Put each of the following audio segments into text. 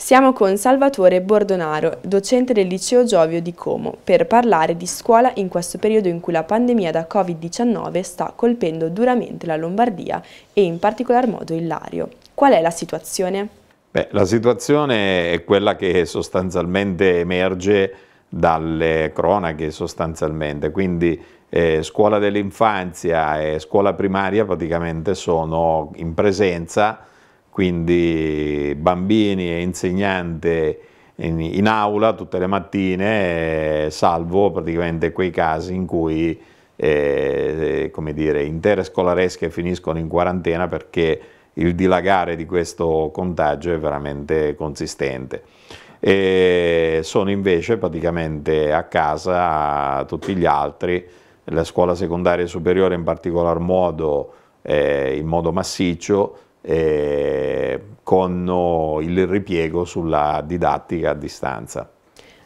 Siamo con Salvatore Bordonaro, docente del liceo Giovio di Como, per parlare di scuola in questo periodo in cui la pandemia da Covid-19 sta colpendo duramente la Lombardia e in particolar modo il Lario. Qual è la situazione? Beh, la situazione è quella che sostanzialmente emerge dalle cronache sostanzialmente, quindi eh, scuola dell'infanzia e scuola primaria praticamente sono in presenza quindi bambini e insegnante in, in, aula tutte le mattine, eh, salvo praticamente quei casi in cui eh, eh, come dire, intere scolaresche finiscono in quarantena perché il dilagare di questo contagio è veramente consistente. E sono invece praticamente a casa tutti gli altri, la scuola secondaria e superiore in particolar modo eh, in modo massiccio, eh, con eh, il ripiego sulla didattica a distanza.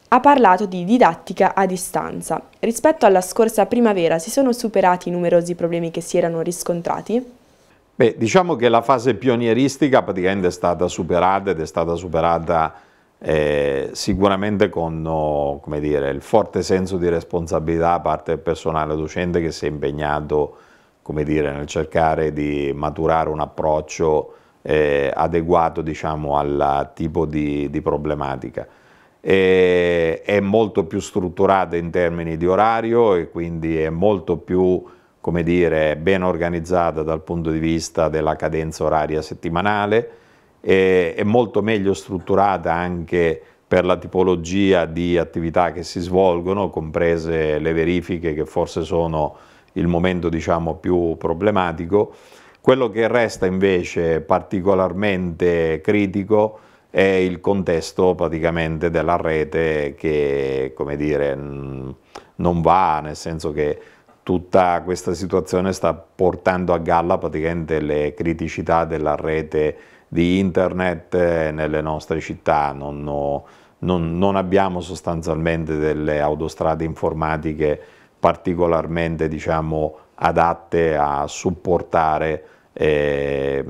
Ha parlato di didattica a distanza. Rispetto alla scorsa primavera si sono superati i numerosi problemi che si erano riscontrati? Beh, diciamo che la fase pionieristica praticamente è stata superata ed è stata superata eh, sicuramente con eh, dire, il forte senso di responsabilità da parte del personale docente che si è impegnato come dire, nel cercare di maturare un approccio eh, adeguato diciamo, al tipo di, di problematica. E, è molto più strutturata in termini di orario e quindi è molto più come dire, ben organizzata dal punto di vista della cadenza oraria settimanale, e, è molto meglio strutturata anche per la tipologia di attività che si svolgono, comprese le verifiche che forse sono il momento diciamo, più problematico. Quello che resta invece particolarmente critico è il contesto praticamente della rete che come dire, non va, nel senso che tutta questa situazione sta portando a galla praticamente le criticità della rete di internet eh, nelle nostre città, non, non, non abbiamo sostanzialmente delle autostrade informatiche particolarmente diciamo, adatte a supportare eh,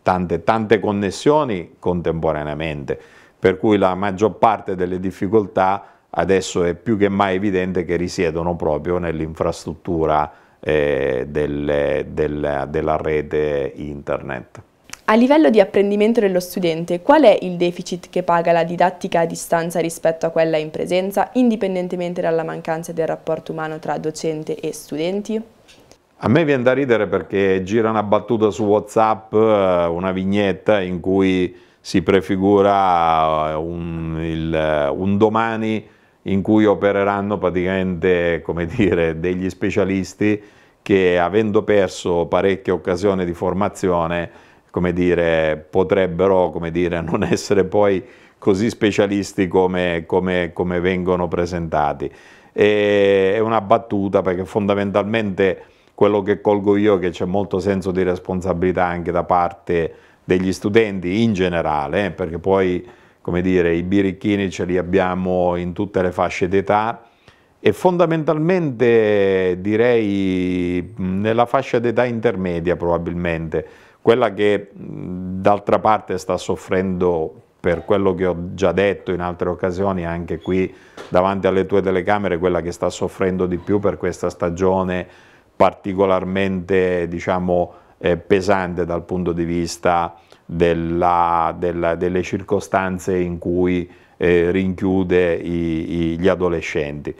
tante, tante connessioni contemporaneamente, per cui la maggior parte delle difficoltà adesso è più che mai evidente che risiedono proprio nell'infrastruttura eh, della rete internet. A livello di apprendimento dello studente, qual è il deficit che paga la didattica a distanza rispetto a quella in presenza, indipendentemente dalla mancanza del rapporto umano tra docente e studenti? A me viene da ridere perché gira una battuta su Whatsapp, eh, una vignetta in cui si prefigura eh, un, il, eh, un domani in cui opereranno praticamente dire, degli specialisti che avendo perso parecchie occasioni di formazione come dire, potrebbero come dire, non essere poi così specialisti come, come, come vengono presentati. E è una battuta perché fondamentalmente quello che colgo io è che c'è molto senso di responsabilità anche da parte degli studenti in generale, eh, perché poi come dire, i birichini ce li abbiamo in tutte le fasce d'età e fondamentalmente direi nella fascia d'età intermedia probabilmente, quella che d'altra parte sta soffrendo per quello che ho già detto in altre occasioni, anche qui davanti alle tue telecamere, quella che sta soffrendo di più per questa stagione particolarmente diciamo, eh, pesante dal punto di vista della, della, delle circostanze in cui eh, rinchiude i, i, gli adolescenti.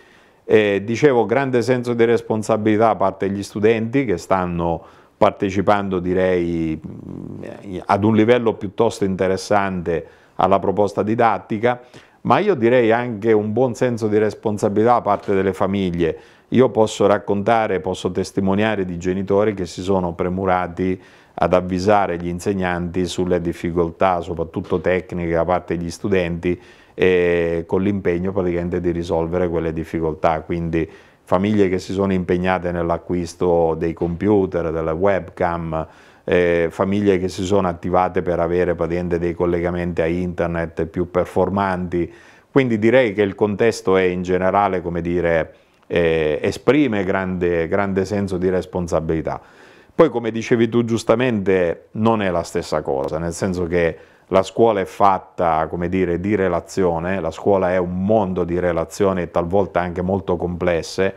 E eh, dicevo, grande senso di responsabilità a parte gli studenti che stanno partecipando direi ad un livello piuttosto interessante alla proposta didattica, ma io direi anche un buon senso di responsabilità da parte delle famiglie. Io posso raccontare, posso testimoniare di genitori che si sono premurati ad avvisare gli insegnanti sulle difficoltà, soprattutto tecniche, da parte degli studenti, con l'impegno praticamente di risolvere quelle difficoltà. Quindi famiglie che si sono impegnate nell'acquisto dei computer, delle webcam, eh, famiglie che si sono attivate per avere dei collegamenti a internet più performanti. Quindi direi che il contesto è in generale, come dire, eh, esprime grande, grande senso di responsabilità. Poi come dicevi tu giustamente non è la stessa cosa, nel senso che la scuola è fatta, come dire, di relazione, la scuola è un mondo di relazioni talvolta anche molto complesse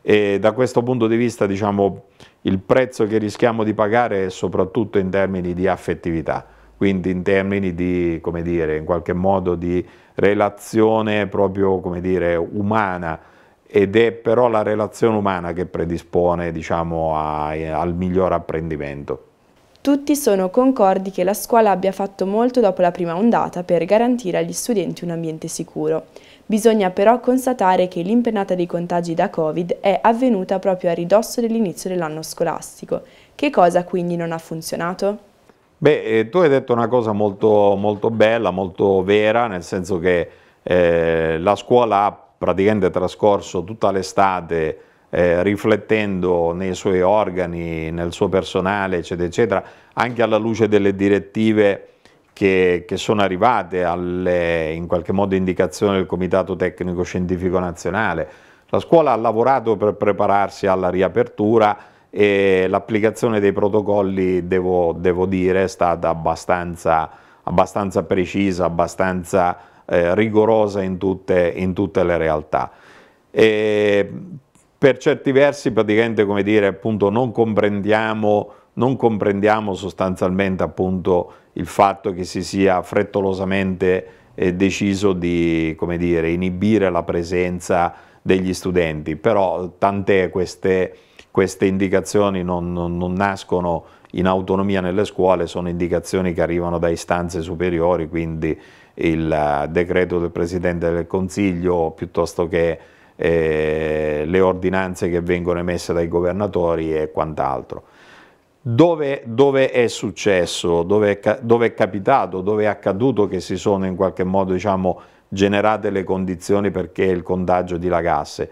e da questo punto di vista, diciamo, il prezzo che rischiamo di pagare è soprattutto in termini di affettività, quindi in termini di, come dire, in qualche modo di relazione proprio, come dire, umana ed è però la relazione umana che predispone, diciamo, a, al miglior apprendimento. Tutti sono concordi che la scuola abbia fatto molto dopo la prima ondata per garantire agli studenti un ambiente sicuro. Bisogna però constatare che l'impennata dei contagi da Covid è avvenuta proprio a ridosso dell'inizio dell'anno scolastico. Che cosa quindi non ha funzionato? Beh, eh, tu hai detto una cosa molto, molto bella, molto vera, nel senso che eh, la scuola ha praticamente trascorso tutta l'estate eh, riflettendo nei suoi organi, nel suo personale, eccetera, eccetera, anche alla luce delle direttive che, che sono arrivate alle, in qualche modo indicazioni del Comitato Tecnico Scientifico Nazionale. La scuola ha lavorato per prepararsi alla riapertura e l'applicazione dei protocolli, devo, devo, dire, è stata abbastanza, abbastanza precisa, abbastanza eh, rigorosa in tutte, in tutte, le realtà. E per certi versi praticamente come dire appunto non comprendiamo, non comprendiamo sostanzialmente appunto il fatto che si sia frettolosamente eh, deciso di come dire, inibire la presenza degli studenti, però tant'è queste, queste indicazioni non, non, non nascono in autonomia nelle scuole, sono indicazioni che arrivano da istanze superiori, quindi il eh, decreto del Presidente del Consiglio piuttosto che eh, le ordinanze che vengono emesse dai governatori e quant'altro. Dove, dove, è successo, dove è, dove è, capitato, dove è accaduto che si sono in qualche modo diciamo, generate le condizioni perché il contagio dilagasse.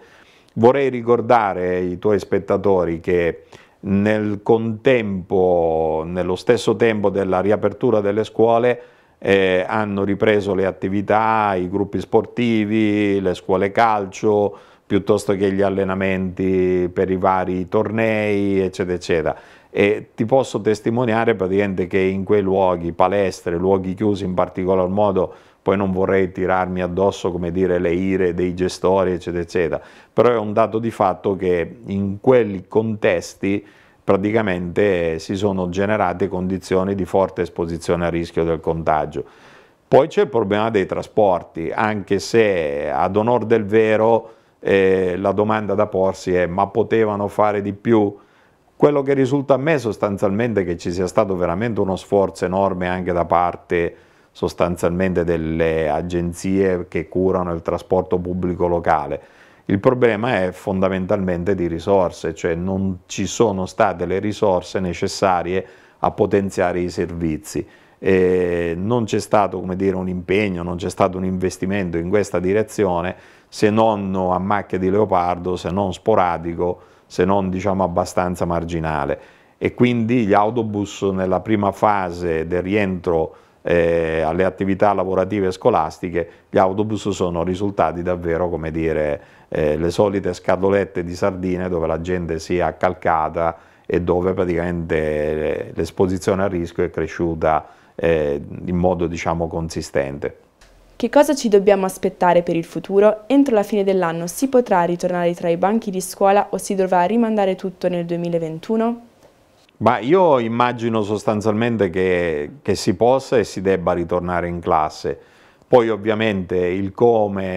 Vorrei ricordare ai tuoi spettatori che nel contempo, nello stesso tempo della riapertura delle scuole, eh, hanno ripreso le attività, i gruppi sportivi, le scuole calcio, piuttosto che gli allenamenti per i vari tornei, eccetera, eccetera. E ti posso testimoniare praticamente che in quei luoghi, palestre, luoghi chiusi in particolar modo, poi non vorrei tirarmi addosso, come dire, le ire dei gestori, eccetera, eccetera, però è un dato di fatto che in quei contesti praticamente si sono generate condizioni di forte esposizione a rischio del contagio. Poi c'è il problema dei trasporti, anche se ad onor del vero e la domanda da porsi è ma potevano fare di più? Quello che risulta a me sostanzialmente è che ci sia stato veramente uno sforzo enorme anche da parte sostanzialmente delle agenzie che curano il trasporto pubblico locale. Il problema è fondamentalmente di risorse, cioè non ci sono state le risorse necessarie a potenziare i servizi eh, non c'è stato dire, un impegno, non c'è stato un investimento in questa direzione se non a macchia di leopardo, se non sporadico, se non diciamo, abbastanza marginale e quindi gli autobus nella prima fase del rientro eh, alle attività lavorative e scolastiche, gli autobus sono risultati davvero come dire eh, le solite scatolette di sardine dove la gente si è accalcata e dove praticamente eh, l'esposizione a rischio è cresciuta eh, in modo diciamo consistente. Che cosa ci dobbiamo aspettare per il futuro? Entro la fine dell'anno si potrà ritornare tra i banchi di scuola o si dovrà rimandare tutto nel 2021? Ma io immagino sostanzialmente che, che si possa e si debba ritornare in classe. Poi ovviamente il come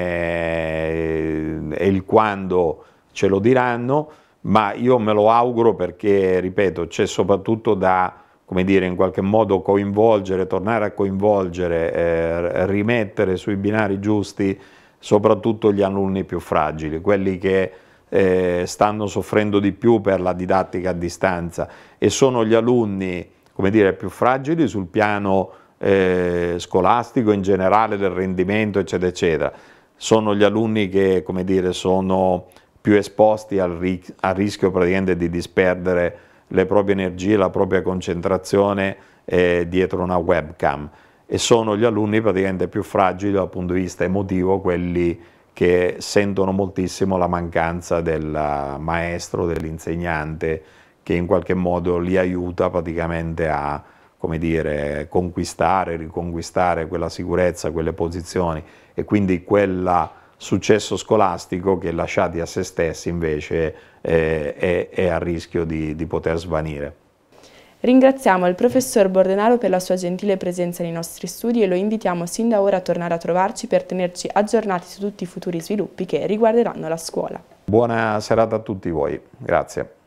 eh, e il quando ce lo diranno, ma io me lo auguro perché, ripeto, c'è soprattutto da come dire, in qualche modo coinvolgere, tornare a coinvolgere, eh, rimettere sui binari giusti soprattutto gli alunni più fragili, quelli che eh, stanno soffrendo di più per la didattica a distanza e sono gli alunni come dire, più fragili sul piano eh, scolastico in generale del rendimento eccetera eccetera, sono gli alunni che come dire, sono più esposti al, ri al rischio praticamente di disperdere le proprie energie, la propria concentrazione eh, dietro una webcam e sono gli alunni praticamente più fragili dal punto di vista emotivo, quelli che sentono moltissimo la mancanza del maestro, dell'insegnante che in qualche modo li aiuta praticamente a come dire, conquistare, riconquistare quella sicurezza, quelle posizioni e quindi quella successo scolastico che lasciati a se stessi invece eh, è, è, a rischio di, di poter svanire. Ringraziamo il professor Bordenaro per la sua gentile presenza nei nostri studi e lo invitiamo sin da ora a tornare a trovarci per tenerci aggiornati su tutti i futuri sviluppi che riguarderanno la scuola. Buona serata a tutti voi, grazie.